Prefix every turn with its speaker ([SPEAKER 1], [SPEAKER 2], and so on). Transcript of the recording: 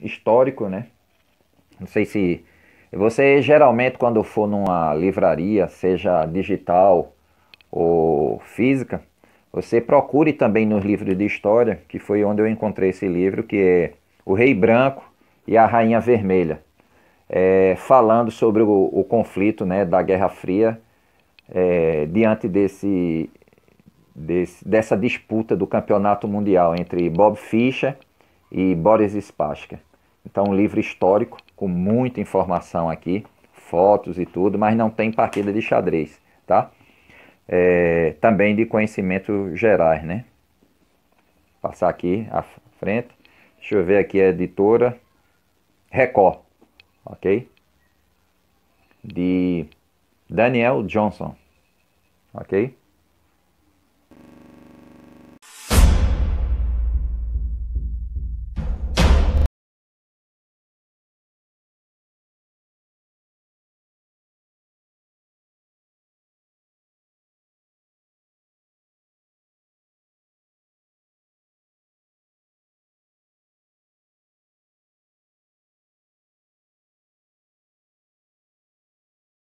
[SPEAKER 1] histórico, né? Não sei se você geralmente quando for numa livraria, seja digital ou física, você procure também nos livros de história, que foi onde eu encontrei esse livro, que é O Rei Branco e a Rainha Vermelha, é, falando sobre o, o, conflito né, da Guerra Fria é, diante desse, desse, dessa disputa do campeonato mundial entre Bob Fischer e Boris Spassky. Então, um livro histórico com muita informação aqui, fotos e tudo, mas não tem partida de xadrez, tá? É, também de conhecimento gerais, né? Vou passar aqui à frente. Deixa eu ver aqui a editora Record, ok? De Daniel Johnson, ok?